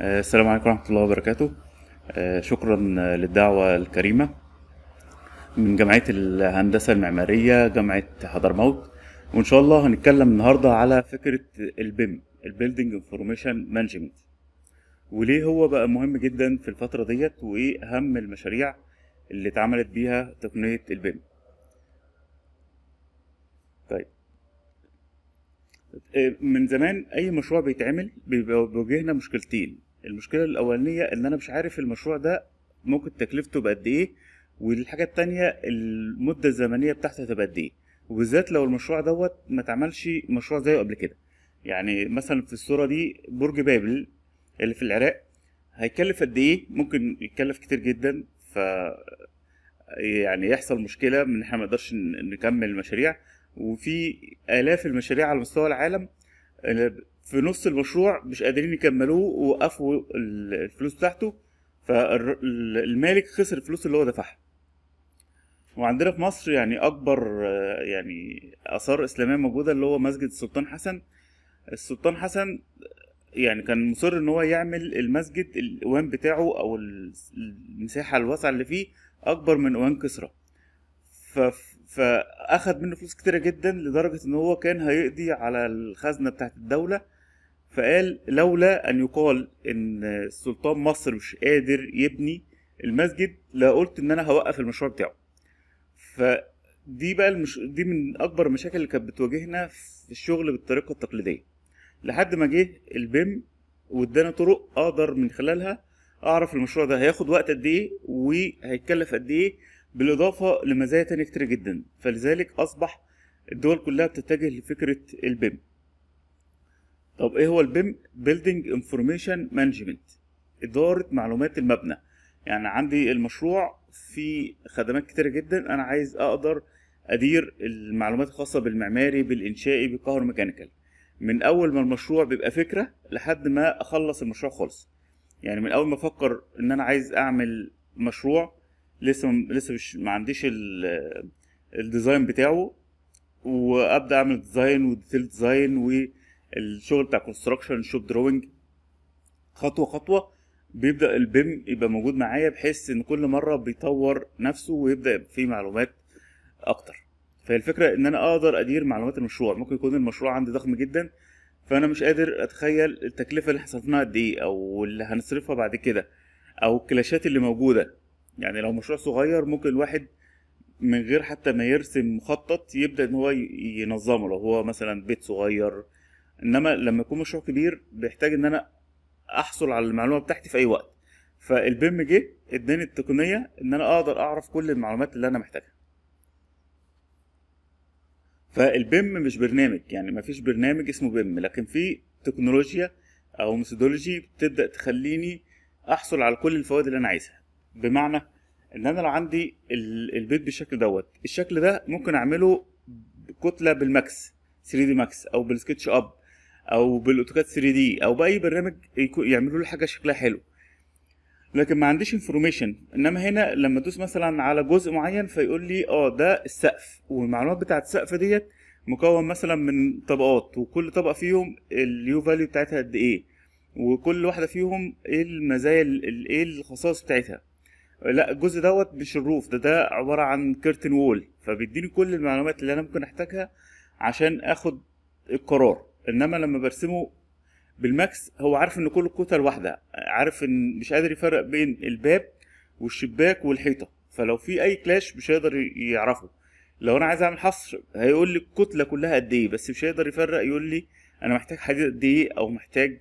السلام عليكم ورحمة الله وبركاته آه، شكرا للدعوة الكريمة من جمعية الهندسة المعمارية جامعة حضرموت وإن شاء الله هنتكلم النهاردة على فكرة البيم البيلدينج انفورميشن مانجمنت وليه هو بقى مهم جدا في الفترة ديت وإيه أهم المشاريع اللي اتعملت بيها تقنية البيم طيب آه، من زمان اي مشروع بيتعمل بيواجهنا مشكلتين المشكله الاولانيه ان انا مش عارف المشروع ده ممكن تكلفته بقد ايه والحاجه التانية المده الزمنيه بتاعته هتبقى قد ايه وبالذات لو المشروع دوت ما اتعملش مشروع زيه قبل كده يعني مثلا في الصوره دي برج بابل اللي في العراق هيكلف قد ايه ممكن يتكلف كتير جدا ف يعني يحصل مشكله من احنا ما نقدرش نكمل المشاريع وفي الاف المشاريع على مستوى العالم في نص المشروع مش قادرين يكملوه ووقفوا الفلوس بتاعته فالمالك خسر الفلوس اللي هو دفعها وعندنا في مصر يعني اكبر آه، يعني اثار اسلاميه موجوده اللي هو مسجد السلطان حسن السلطان حسن آه، يعني كان مصر ان هو يعمل المسجد الاوان بتاعه او المساحه الواسعه اللي فيه اكبر من اوان كسرى فاخد منه فلوس كتيره جدا لدرجه ان هو كان هيقضي على الخزنه بتاعه الدوله فقال لولا أن يقال إن سلطان مصر مش قادر يبني المسجد لقلت إن أنا هوقف المشروع بتاعه فدي بقى المش... دي من أكبر المشاكل اللي كانت بتواجهنا في الشغل بالطريقة التقليدية لحد ما جه البيم وادانا طرق أقدر من خلالها أعرف المشروع ده هياخد وقت قد إيه وهيتكلف قد إيه بالإضافة لمزايا تانية كتير جدا فلذلك أصبح الدول كلها بتتجه لفكرة البيم طب ايه هو البيم بيلدينج انفورميشن مانجمنت اداره معلومات المبنى يعني عندي المشروع في خدمات كتيره جدا انا عايز اقدر ادير المعلومات الخاصه بالمعماري بالانشائي بالقهر ميكانيكال من اول ما المشروع بيبقى فكره لحد ما اخلص المشروع خالص يعني من اول ما افكر ان انا عايز اعمل مشروع لسه لسه مش ما عنديش الديزاين بتاعه وابدا اعمل ديزاين وديتيل ديزاين و... الشغل بتاع كونستراكشن شوب دروينج خطوه خطوه بيبدا البيم يبقى موجود معايا بحيث ان كل مره بيطور نفسه ويبدا في معلومات اكتر فالفكره ان انا اقدر ادير معلومات المشروع ممكن يكون المشروع عندي ضخم جدا فانا مش قادر اتخيل التكلفه اللي حسبناها قد ايه او اللي هنصرفها بعد كده او الكلاشات اللي موجوده يعني لو مشروع صغير ممكن الواحد من غير حتى ما يرسم مخطط يبدا ان هو ينظمه لو هو مثلا بيت صغير انما لما يكون مشروع كبير بيحتاج ان انا احصل على المعلومه بتاعتي في اي وقت فالبيم جه اداني التقنيه ان انا اقدر اعرف كل المعلومات اللي انا محتاجها فالبيم مش برنامج يعني مفيش برنامج اسمه بيم لكن في تكنولوجيا او ميثودولوجي بتبدا تخليني احصل على كل الفوائد اللي انا عايزها بمعنى ان انا لو عندي البيت بالشكل دوت الشكل ده ممكن اعمله كتله بالماكس 3 دي ماكس او بالسكتش اب او بالاوتوكاد 3 دي او باي برنامج يعملوا له حاجه شكلها حلو لكن ما عنديش انفورميشن انما هنا لما ادوس مثلا على جزء معين فيقول لي اه ده السقف والمعلومات بتاعه السقف ديت مكون مثلا من طبقات وكل طبقه فيهم اليو فاليو بتاعتها قد ايه وكل واحده فيهم ايه المزايا ايه الخصائص بتاعتها لا الجزء دوت مش الروف ده ده عباره عن كيرتن وول فبيديني كل المعلومات اللي انا ممكن احتاجها عشان اخد القرار انما لما برسمه بالماكس هو عارف ان كل الكتل واحده عارف ان مش قادر يفرق بين الباب والشباك والحيطه فلو في اي كلاش مش هيقدر يعرفه لو انا عايز اعمل حصر هيقول لي الكتله كلها قد ايه بس مش هيقدر يفرق يقول لي انا محتاج حديد قد ايه او محتاج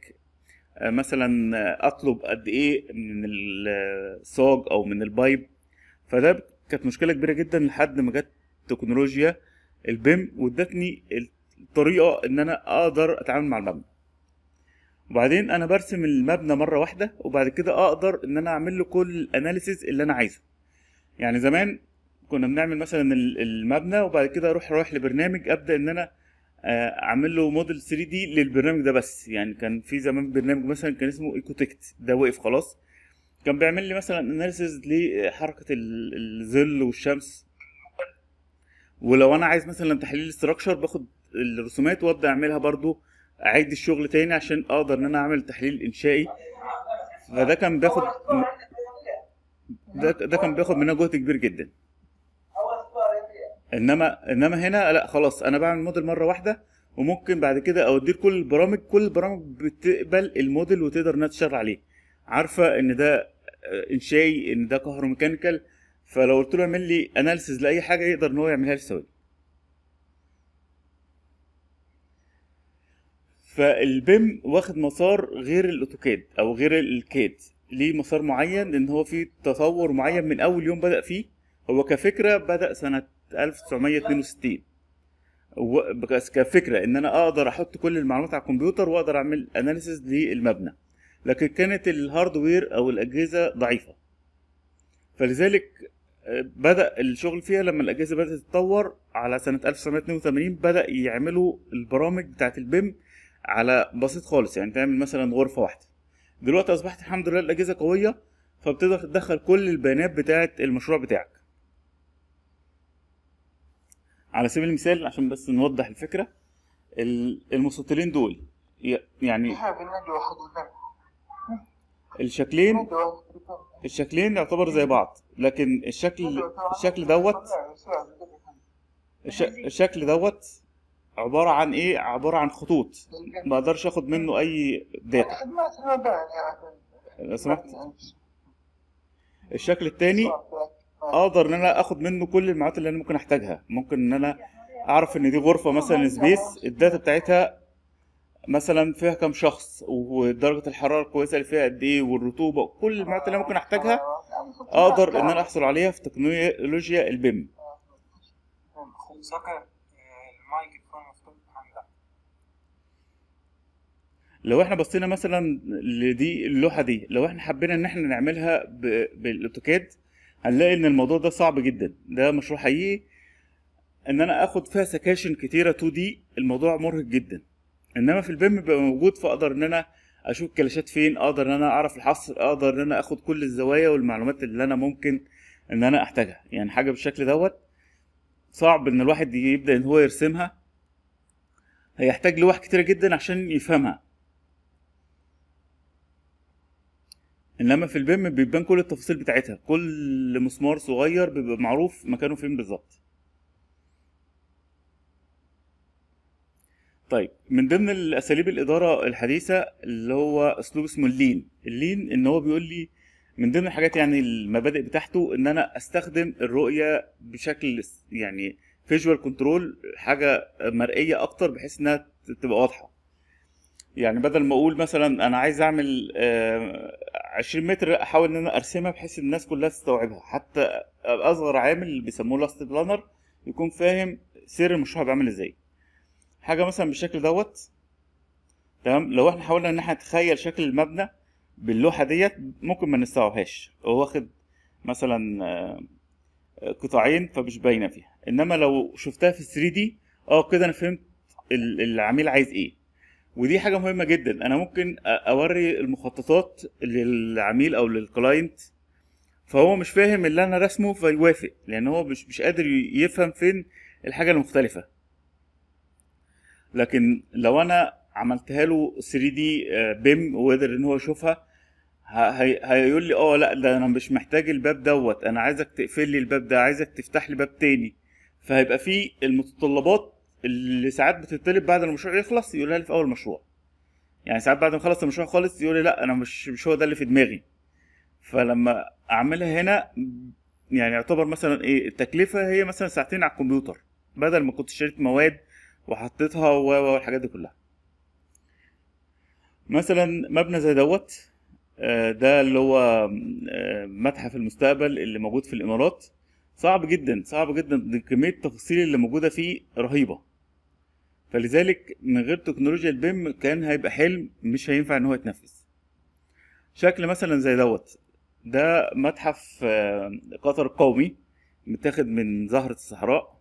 آه، مثلا اطلب قد ايه من الصاج او من البايب فده كانت مشكله كبيره جدا لحد ما جت تكنولوجيا البيم وادتني طريقه ان انا اقدر اتعامل مع المبنى وبعدين انا برسم المبنى مره واحده وبعد كده اقدر ان انا اعمل له كل الاناليسيز اللي انا عايزه يعني زمان كنا بنعمل مثلا المبنى وبعد كده اروح رايح لبرنامج ابدا ان انا آه، اعمل له موديل 3 دي للبرنامج ده بس يعني كان في زمان برنامج مثلا كان اسمه ايكوتكت ده وقف خلاص كان بيعمل لي مثلا اناليسيز لحركه الظل والشمس ولو انا عايز مثلا تحليل استراكشر باخد الرسومات وابدا اعملها برضو اعيد الشغل تاني عشان اقدر ان انا اعمل تحليل انشائي فده كان بياخد ده, كان بياخد منها جهد كبير جدا انما انما هنا لا خلاص انا بعمل موديل مره واحده وممكن بعد كده اوديه كل البرامج كل البرامج بتقبل الموديل وتقدر انها تشتغل عليه عارفه ان ده انشائي ان ده كهروميكانيكال فلو قلت له اعمل لي اناليسيز لاي حاجه يقدر ان هو يعملها لي سواء فالبيم واخد مسار غير الاوتوكاد او غير الكاد ليه مسار معين لان هو في تطور معين من اول يوم بدا فيه هو كفكره بدا سنه 1962 كفكره ان انا اقدر احط كل المعلومات على الكمبيوتر واقدر اعمل اناليسيس للمبنى لكن كانت الهاردوير او الاجهزه ضعيفه فلذلك آه، بدا الشغل فيها لما الاجهزه بدات تتطور على سنه 1982 بدا يعملوا البرامج بتاعه البيم على بسيط خالص يعني تعمل مثلا غرفه واحده دلوقتي اصبحت الحمد لله الاجهزه قويه فبتقدر تدخل كل البيانات بتاعه المشروع بتاعك على سبيل المثال عشان بس نوضح الفكره المستطيلين دول يعني إيه، الشكلين الشكلين يعتبر زي بعض لكن الشكل الشكل دوت الشكل دوت عباره عن ايه عباره عن خطوط ما اقدرش اخد منه اي داتا لو سمحت الشكل الثاني اقدر ان انا اخد منه كل المعلومات اللي انا ممكن احتاجها ممكن ان انا اعرف ان دي غرفه مثلا سبيس الداتا بتاعتها مثلا فيها كم شخص ودرجه الحراره الكويسه اللي فيها قد ايه والرطوبه كل المعلومات اللي انا ممكن احتاجها اقدر ان انا احصل عليها في تكنولوجيا البيم لو احنا بصينا مثلا لدي اللوحه دي لو احنا حبينا ان احنا نعملها بالاوتوكاد هنلاقي ان الموضوع ده صعب جدا ده مشروع حقيقي ان انا اخد فيها سكاشن كتيره 2 دي الموضوع مرهق جدا انما في البيم بيبقى موجود فاقدر ان انا اشوف الكلاشات فين اقدر ان انا اعرف الحصر اقدر ان انا اخد كل الزوايا والمعلومات اللي انا ممكن ان انا احتاجها يعني حاجه بالشكل دوت صعب ان الواحد يبدا ان هو يرسمها هيحتاج لوح كتيره جدا عشان يفهمها انما في البيم بيبان كل التفاصيل بتاعتها كل مسمار صغير بيبقى معروف مكانه فين بالظبط طيب من ضمن الاساليب الاداره الحديثه اللي هو اسلوب اسمه اللين اللين ان هو بيقول لي من ضمن الحاجات يعني المبادئ بتاعته ان انا استخدم الرؤيه بشكل يعني فيجوال كنترول حاجه مرئيه اكتر بحيث انها تبقى واضحه يعني بدل ما اقول مثلا انا عايز اعمل 20 آه، متر احاول ان انا ارسمها بحيث الناس كلها تستوعبها حتى اصغر عامل اللي بيسموه لاست بلانر يكون فاهم سير المشروع بيعمل ازاي حاجه مثلا بالشكل دوت تمام لو احنا حاولنا ان احنا نتخيل شكل المبنى باللوحه ديت ممكن ما نستوعبهاش هو واخد مثلا آه، قطاعين فمش باينه فيها انما لو شفتها في 3 دي اه كده انا فهمت العميل عايز ايه ودي حاجه مهمه جدا انا ممكن اوري المخططات للعميل او للكلاينت فهو مش فاهم اللي انا رسمه فيوافق لان هو مش مش قادر يفهم فين الحاجه المختلفه لكن لو انا عملتها له 3 دي آه، بيم وقدر ان هو يشوفها هيقول لي اه لا ده انا مش محتاج الباب دوت انا عايزك تقفل لي الباب ده عايزك تفتح لي باب تاني فهيبقى في المتطلبات اللي ساعات بتطلب بعد المشروع يخلص يقولها لي في اول المشروع يعني ساعات بعد ما اخلص المشروع خالص يقول لي لا انا مش مش هو ده اللي في دماغي فلما اعملها هنا يعني يعتبر مثلا ايه التكلفه هي مثلا ساعتين على الكمبيوتر بدل ما كنت شريت مواد وحطيتها والحاجات دي كلها مثلا مبنى زي دوت آه، ده اللي هو آه، متحف المستقبل اللي موجود في الامارات صعب جدا صعب جدا كميه التفاصيل اللي موجوده فيه رهيبه فلذلك من غير تكنولوجيا البيم كان هيبقى حلم مش هينفع ان هو يتنفذ شكل مثلا زي دوت ده متحف آه، قطر القومي متاخد من زهرة الصحراء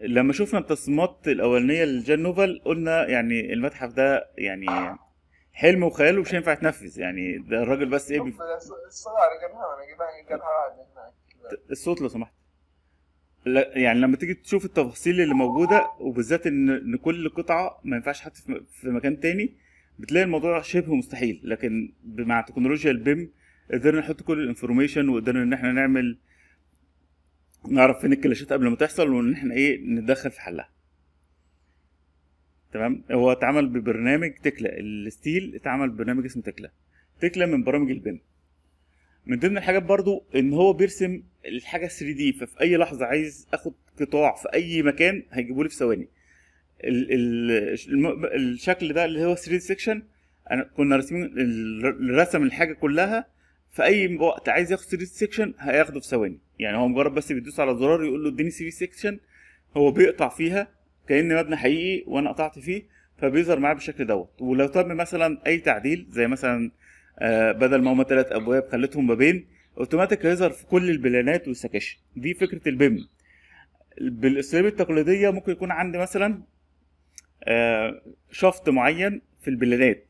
لما شفنا التصميمات الأولانية لجان نوفل قلنا يعني المتحف ده يعني حلم وخيال ومش هينفع يتنفذ يعني ده الراجل بس ايه بيف... الصوت لو سمحت لا يعني لما تيجي تشوف التفاصيل اللي موجوده وبالذات ان ان كل قطعه ما ينفعش حتى في مكان تاني بتلاقي الموضوع شبه مستحيل لكن مع تكنولوجيا البيم قدرنا نحط كل الانفورميشن وقدرنا ان احنا نعمل نعرف فين الكلاشات قبل ما تحصل وان احنا ايه نتدخل في حلها تمام هو اتعمل ببرنامج تكلا الستيل اتعمل ببرنامج اسمه تكلا تكلا من برامج البيم من ضمن الحاجات برضو ان هو بيرسم الحاجه 3 دي ففي اي لحظه عايز اخد قطاع في اي مكان هيجيبه لي في ثواني ال ال الشكل ده اللي هو 3 سيكشن انا كنا راسمين رسم الحاجه كلها في اي وقت عايز ياخد 3 سيكشن هياخده في ثواني يعني هو مجرد بس بيدوس على زرار يقول له اديني 3 سيكشن هو بيقطع فيها كان مبنى حقيقي وانا قطعت فيه فبيظهر معاه بالشكل دوت ولو تم مثلا اي تعديل زي مثلا آه، بدل ما هم ثلاث ابواب خلتهم بابين اوتوماتيك هيظهر في كل البلانات والسكاشن دي فكره البيم بالاساليب التقليديه ممكن يكون عندي مثلا شفط آه، معين في البلانات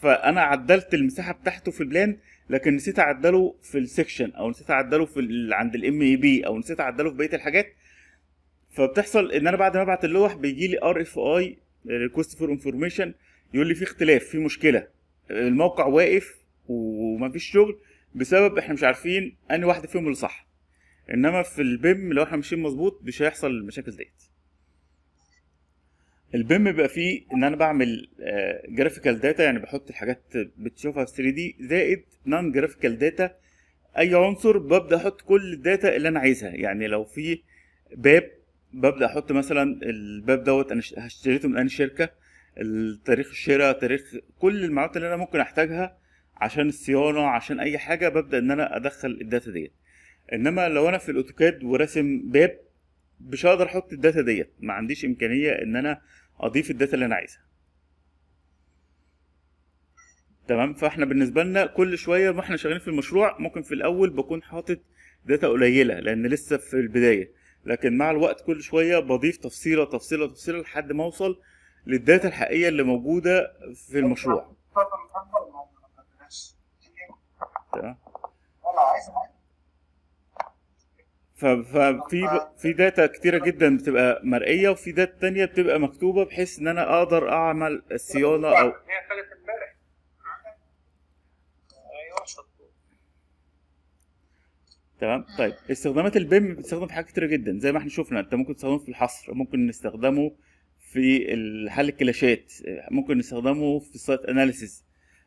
فانا عدلت المساحه بتاعته في البلان لكن نسيت اعدله في السكشن او نسيت اعدله في ال عند الام اي بي او نسيت اعدله في بقيه الحاجات فبتحصل ان انا بعد ما ابعت اللوح بيجي لي ار اف اي ريكوست فور انفورميشن يقول لي في اختلاف في مشكله الموقع واقف وما فيش شغل بسبب احنا مش عارفين انهي واحده فيهم اللي صح انما في البيم لو احنا ماشيين مظبوط مش هيحصل المشاكل ديت البيم بيبقى فيه ان انا بعمل جرافيكال آه، داتا يعني بحط الحاجات بتشوفها في 3 دي زائد نون جرافيكال داتا اي عنصر ببدا احط كل الداتا اللي انا عايزها يعني لو في باب ببدا احط مثلا الباب دوت انا اشتريته من انهي شركه التاريخ الشراء تاريخ كل المعلومات اللي انا ممكن احتاجها عشان الصيانه عشان اي حاجه ببدا ان انا ادخل الداتا ديت انما لو انا في الاوتوكاد وراسم باب مش هقدر احط الداتا ديت ما عنديش امكانيه ان انا اضيف الداتا اللي انا عايزها تمام فاحنا بالنسبه لنا كل شويه واحنا شغالين في المشروع ممكن في الاول بكون حاطط داتا قليله لان لسه في البدايه لكن مع الوقت كل شويه بضيف تفصيله تفصيله تفصيله لحد ما اوصل للداتا الحقيقيه اللي موجوده في المشروع حتى ففي في داتا آه. كتيره جدا بتبقى مرئيه وفي داتا تانية بتبقى مكتوبه بحيث ان انا اقدر اعمل صيانه او أيوة، تمام طيب استخدامات البيم بتستخدم في حاجات كتيره جدا زي ما احنا شفنا انت ممكن تستخدمه في الحصر ممكن نستخدمه في حل الكلاشات ممكن نستخدمه في السايت اناليسيز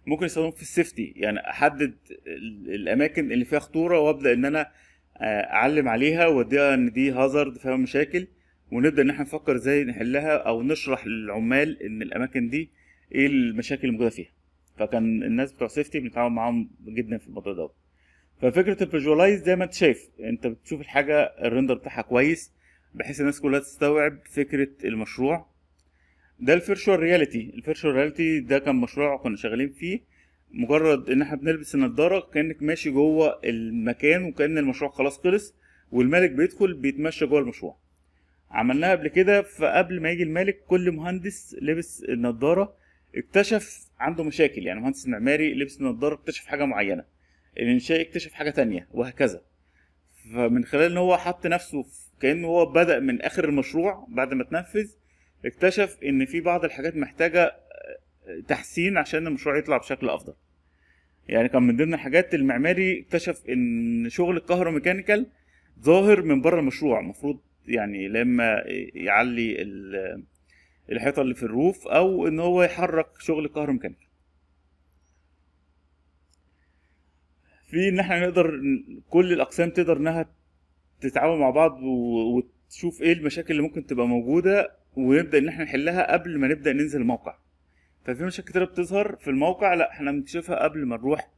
ممكن استخدمه في السيفتي يعني احدد الاماكن اللي فيها خطوره وابدا ان انا آه، اعلم عليها واديها ان دي هازارد فيها مشاكل ونبدا ان احنا نفكر ازاي نحلها او نشرح للعمال ان الاماكن دي ايه المشاكل الموجوده فيها فكان الناس بتوع سيفتي بنتعاون معاهم جدا في الموضوع دوت ففكره الفيجوالايز زي ما انت شايف انت بتشوف الحاجه الريندر بتاعها كويس بحيث الناس كلها تستوعب فكره المشروع ده الفيرشوال رياليتي الفيرشوال رياليتي ده كان مشروع كنا شغالين فيه مجرد ان احنا بنلبس النضاره كانك ماشي جوه المكان وكان المشروع خلاص خلص والملك بيدخل بيتمشى جوه المشروع عملناها قبل كده فقبل ما يجي الملك كل مهندس لبس النضاره اكتشف عنده مشاكل يعني مهندس معماري لبس النضاره اكتشف حاجه معينه الانشائي اكتشف حاجه تانية وهكذا فمن خلال ان هو حط نفسه كانه هو بدا من اخر المشروع بعد ما تنفذ اكتشف ان في بعض الحاجات محتاجه آه، تحسين عشان المشروع يطلع بشكل افضل يعني كان من ضمن الحاجات المعماري اكتشف ان شغل الكهروميكانيكال ظاهر من بره المشروع المفروض يعني لما يعلي الحيطه اللي في الروف او ان هو يحرك شغل الكهروميكانيكال في ان احنا نقدر كل الاقسام تقدر انها تتعاون مع بعض وتشوف ايه المشاكل اللي ممكن تبقى موجوده ونبدا ان احنا نحلها قبل ما نبدا ننزل الموقع ففي مشاكل كتير بتظهر في الموقع لا احنا بنكتشفها قبل ما نروح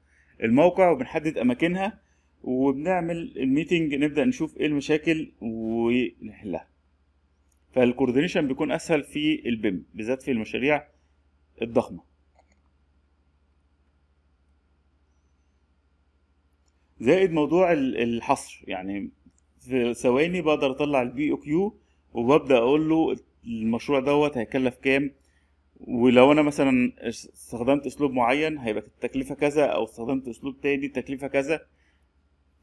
الموقع وبنحدد اماكنها وبنعمل الميتنج نبدا نشوف ايه المشاكل ونحلها فالكوردينيشن بيكون اسهل في البيم بالذات في المشاريع الضخمه زائد موضوع الحصر يعني في ثواني بقدر اطلع البي او كيو وببدا اقول له المشروع دوت هيكلف كام ولو انا مثلا استخدمت اسلوب معين هيبقى التكلفه كذا او استخدمت اسلوب تاني التكلفه كذا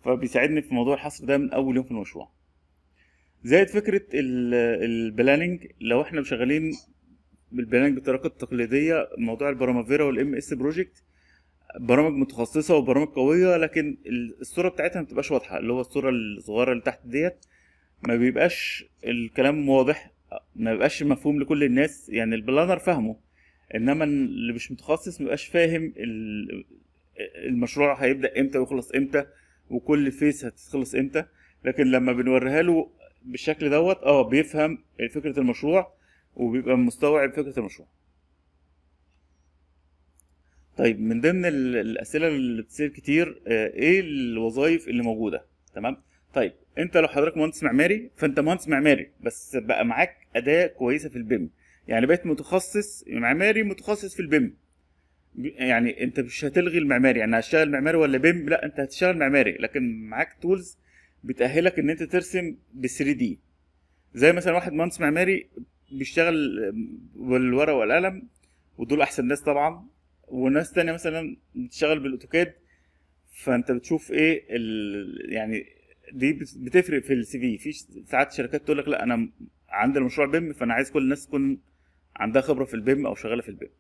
فبيساعدني في موضوع الحصر ده من اول يوم في المشروع زائد فكره البلاننج لو احنا شغالين بالبلاننج بالطريقه التقليديه موضوع البرامافيرا والام اس بروجكت برامج متخصصه وبرامج قويه لكن الصوره بتاعتها ما بتبقاش واضحه اللي هو الصوره الصغيره اللي تحت ديت ما بيبقاش الكلام واضح ما بيبقاش مفهوم لكل الناس يعني البلانر فاهمه انما اللي مش متخصص ما بيبقاش فاهم المشروع هيبدا امتى ويخلص امتى وكل فيس هتخلص امتى لكن لما بنوريها له بالشكل دوت اه بيفهم فكره المشروع وبيبقى مستوعب فكره المشروع طيب من ضمن الاسئله اللي بتصير كتير آه، ايه الوظائف اللي موجوده تمام طيب انت لو حضرتك مهندس معماري فانت مهندس معماري بس بقى معاك اداه كويسه في البيم يعني بقيت متخصص معماري متخصص في البيم يعني انت مش هتلغي المعماري يعني هشتغل معماري ولا بيم لا انت هتشتغل معماري لكن معاك تولز بتاهلك ان انت ترسم ب 3 دي زي مثلا واحد مهندس معماري بيشتغل بالورقه والقلم ودول احسن ناس طبعا وناس تانية مثلا بتشتغل بالاوتوكاد فانت بتشوف ايه يعني دي بتفرق في السي في في ساعات شركات تقول لك لا انا عندي المشروع بيم فانا عايز كل الناس تكون عندها خبره في البيم او شغاله في البيم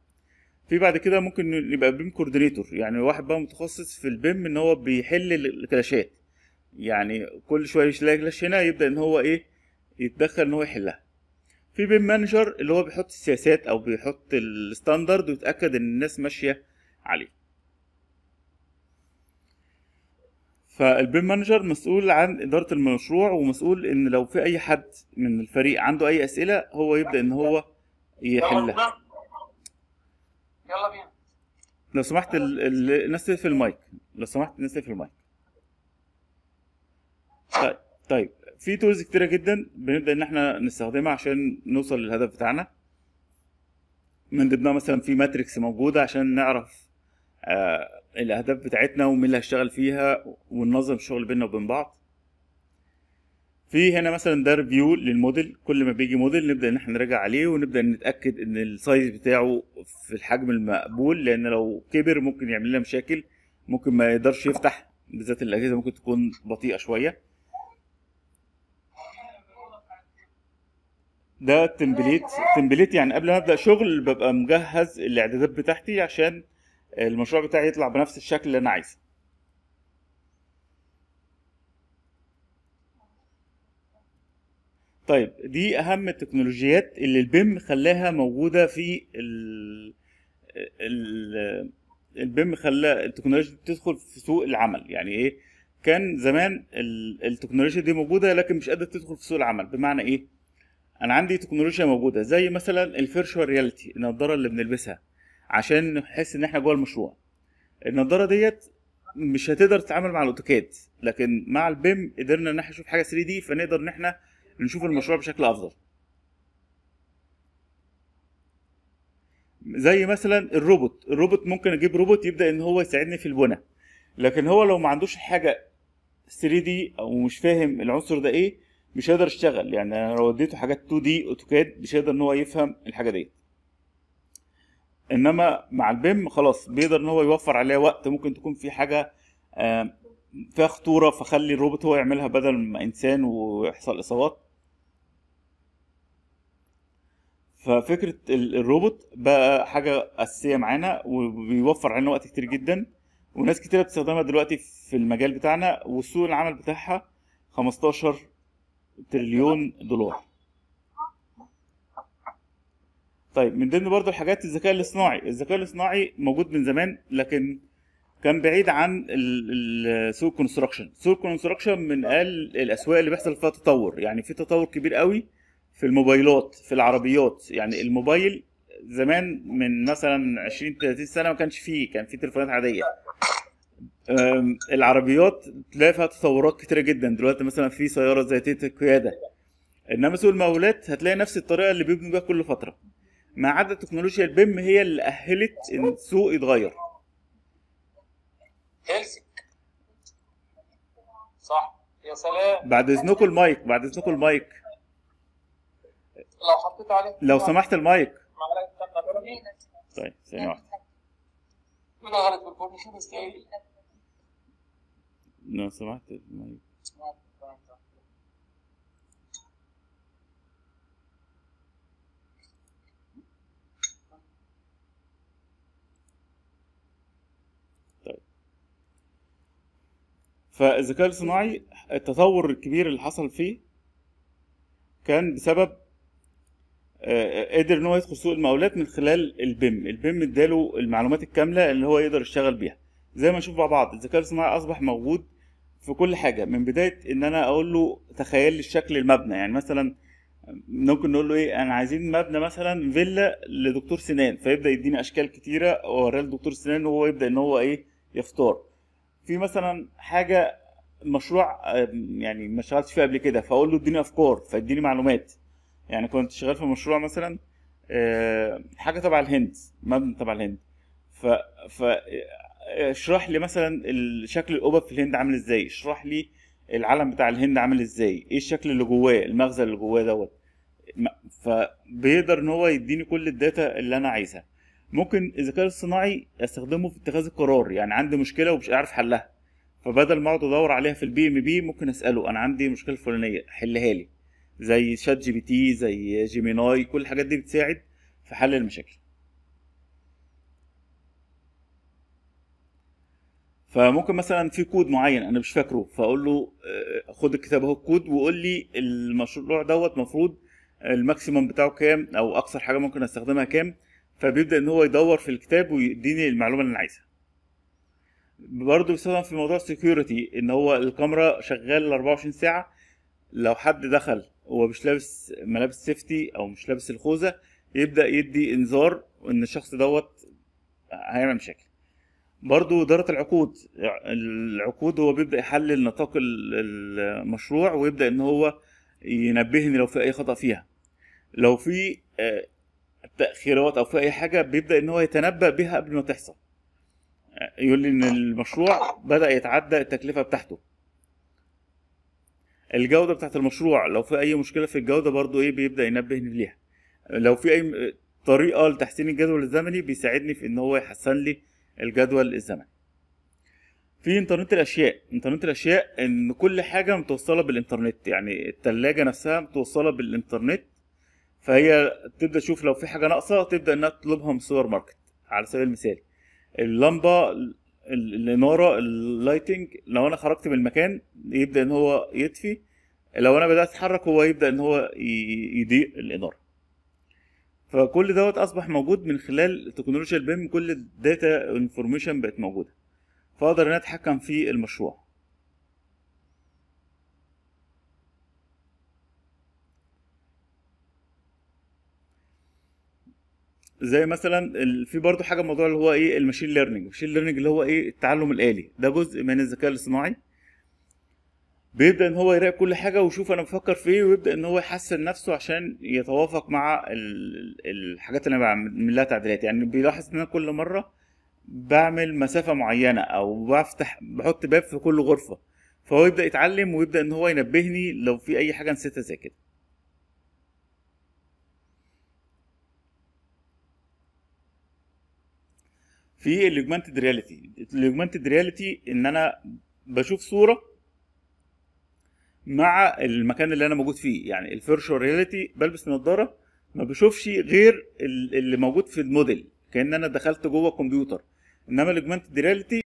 في بعد كده ممكن يبقى بيم كوردينيتور يعني واحد بقى متخصص في البيم ان هو بيحل الكلاشات يعني كل شويه يلاقي كلاش هنا يبدا ان هو ايه يتدخل ان هو يحلها في بيم مانجر اللي هو بيحط السياسات او بيحط الستاندرد ويتاكد ان الناس ماشيه عليه فالبيم مانجر مسؤول عن اداره المشروع ومسؤول ان لو في اي حد من الفريق عنده اي اسئله هو يبدا ان هو يحلها يلا بينا لو سمحت الناس تقفل المايك لو سمحت الناس تقفل المايك طيب طيب في تولز كتيرة جدا بنبدا ان احنا نستخدمها عشان نوصل للهدف بتاعنا من ضمنها مثلا في ماتريكس موجوده عشان نعرف آه الاهداف بتاعتنا ومين اللي هيشتغل فيها وننظم الشغل بيننا وبين بعض في هنا مثلا ده ريفيو للموديل كل ما بيجي موديل نبدا ان احنا نراجع عليه ونبدا نتاكد ان السايز بتاعه في الحجم المقبول لان لو كبر ممكن يعمل لنا مشاكل ممكن ما يقدرش يفتح بالذات الاجهزه ممكن تكون بطيئه شويه ده التمبليت التمبليت يعني قبل ما ابدا شغل ببقى مجهز الاعدادات بتاعتي عشان المشروع بتاعي يطلع بنفس الشكل اللي انا عايزه طيب دي اهم التكنولوجيات اللي البيم خلاها موجوده في ال... ال... البيم خلى التكنولوجيا دي تدخل في سوق العمل يعني ايه كان زمان التكنولوجيا دي موجوده لكن مش قادره تدخل في سوق العمل بمعنى ايه انا عندي تكنولوجيا موجوده زي مثلا الفيرشوال رياليتي النضاره اللي بنلبسها عشان نحس ان احنا جوه المشروع النضاره ديت مش هتقدر تتعامل مع الاوتوكاد لكن مع البيم قدرنا ان احنا نشوف حاجه 3 دي فنقدر ان احنا نشوف المشروع بشكل افضل زي مثلا الروبوت الروبوت ممكن اجيب روبوت يبدا ان هو يساعدني في البنى لكن هو لو ما عندوش حاجه 3 دي او مش فاهم العنصر ده ايه مش هيقدر يشتغل يعني انا لو اديته حاجات 2 دي اوتوكاد مش هيقدر ان هو يفهم الحاجه ديت انما مع البيم خلاص بيقدر ان هو يوفر عليه وقت ممكن تكون في حاجه فيها خطوره فخلي الروبوت هو يعملها بدل ما انسان ويحصل اصابات ففكره الروبوت بقى حاجه اساسيه معانا وبيوفر علينا وقت كتير جدا وناس كتير بتستخدمها دلوقتي في المجال بتاعنا وسوق العمل بتاعها 15 تريليون دولار طيب من ضمن برضو الحاجات الذكاء الاصطناعي الذكاء الاصطناعي موجود من زمان لكن كان بعيد عن سوق كونستراكشن سوق كونستراكشن من اقل الاسواق اللي بيحصل فيها تطور يعني في تطور كبير قوي في الموبايلات في العربيات يعني الموبايل زمان من مثلا 20 30 سنه ما كانش فيه كان في تليفونات عاديه العربيات تلاقي فيها تطورات كتيره جدا دلوقتي مثلا في سياره ذاتيه القياده انما سوق المقاولات هتلاقي نفس الطريقه اللي بيبنوا بيها كل فتره ما عدا تكنولوجيا البيم هي اللي اهلت ان السوق يتغير صح يا سلام بعد اذنكم المايك بعد اذنكم المايك لو حطيت عليه لو سمحت المايك طيب ثانية واحدة لو سمحت المايك فالذكاء الصناعي التطور الكبير اللي حصل فيه كان بسبب آه، آه، قدر ان هو يدخل سوق المقاولات من خلال البيم البيم اداله المعلومات الكامله اللي هو يقدر يشتغل بيها زي ما نشوف مع بعض الذكاء الصناعي اصبح موجود في كل حاجه من بدايه ان انا اقول له تخيل لي شكل المبنى يعني مثلا ممكن نقول له ايه انا عايزين مبنى مثلا فيلا لدكتور سنان فيبدا يديني اشكال كتيره اوريها لدكتور سنان وهو يبدا ان هو ايه يختار في مثلا حاجه مشروع يعني ما اشتغلتش فيه قبل كده فاقول له اديني افكار فاديني معلومات يعني كنت شغال في مشروع مثلا آه، حاجه تبع الهند مبنى تبع الهند ف ف اشرح لي مثلا شكل الأوبك في الهند عامل ازاي اشرح لي العلم بتاع الهند عامل ازاي ايه الشكل اللي جواه المغزى اللي جواه دوت فبيقدر ان هو يديني كل الداتا اللي انا عايزها ممكن الذكاء الاصطناعي استخدمه في اتخاذ القرار يعني عندي مشكله ومش عارف حلها فبدل ما اقعد ادور عليها في البي ام بي ممكن اساله انا عندي مشكله فلانيه حلها لي زي شات جي بي تي زي جيميناي كل الحاجات دي بتساعد في حل المشاكل فممكن مثلا في كود معين انا مش فاكره فاقول له آه، خد الكتاب اهو الكود وقول لي المشروع دوت المفروض الماكسيمم بتاعه كام او اكثر حاجه ممكن استخدمها كام فبيبدا ان هو يدور في الكتاب ويديني المعلومه اللي انا عايزها برضه بيستخدم في موضوع السكيورتي ان هو الكاميرا شغال 24 ساعه لو حد دخل هو مش لابس ملابس سيفتي او مش لابس الخوذه يبدا يدي انذار ان الشخص دوت هيعمل مشاكل برضه إدارة العقود العقود هو بيبدأ يحلل نطاق المشروع ويبدأ إن هو ينبهني لو في أي خطأ فيها لو في آه، تاخيرات او في اي حاجه بيبدا ان هو يتنبا بها قبل ما تحصل يقول لي ان المشروع بدا يتعدى التكلفه بتاعته الجوده بتاعت المشروع لو في اي مشكله في الجوده برضو ايه بيبدا ينبهني ليها لو في اي طريقه لتحسين الجدول الزمني بيساعدني في ان هو يحسن لي الجدول الزمني في انترنت الاشياء انترنت الاشياء ان كل حاجه متوصله بالانترنت يعني الثلاجه نفسها متوصله بالانترنت فهي تبدا تشوف لو في حاجه ناقصه تبدا انها تطلبها من السوبر ماركت على سبيل المثال اللمبه الاناره اللايتنج لو انا خرجت من المكان يبدا ان هو يطفي لو انا بدات اتحرك هو يبدا ان هو يضيء الاناره فكل دوت اصبح موجود من خلال تكنولوجيا البيم كل الداتا انفورميشن بقت موجوده فاقدر ان اتحكم في المشروع زي مثلا في برضه حاجه موضوع اللي هو ايه الماشين ليرنينج الماشين ليرنينج اللي هو ايه التعلم الالي ده جزء من الذكاء الاصطناعي بيبدا ان هو يراقب كل حاجه ويشوف انا بفكر في ايه ويبدا ان هو يحسن نفسه عشان يتوافق مع الحاجات اللي انا بعمل تعديلات يعني بيلاحظ ان انا كل مره بعمل مسافه معينه او بفتح بحط باب في كل غرفه فهو يبدا يتعلم ويبدا ان هو ينبهني لو في اي حاجه نسيتها زي كده في الاوجمانتد رياليتي الاوجمانتد رياليتي ان انا بشوف صوره مع المكان اللي انا موجود فيه يعني الفيرشوال رياليتي بلبس نظاره ما بشوفش غير اللي موجود في الموديل كان انا دخلت جوه الكمبيوتر انما الاوجمانتد رياليتي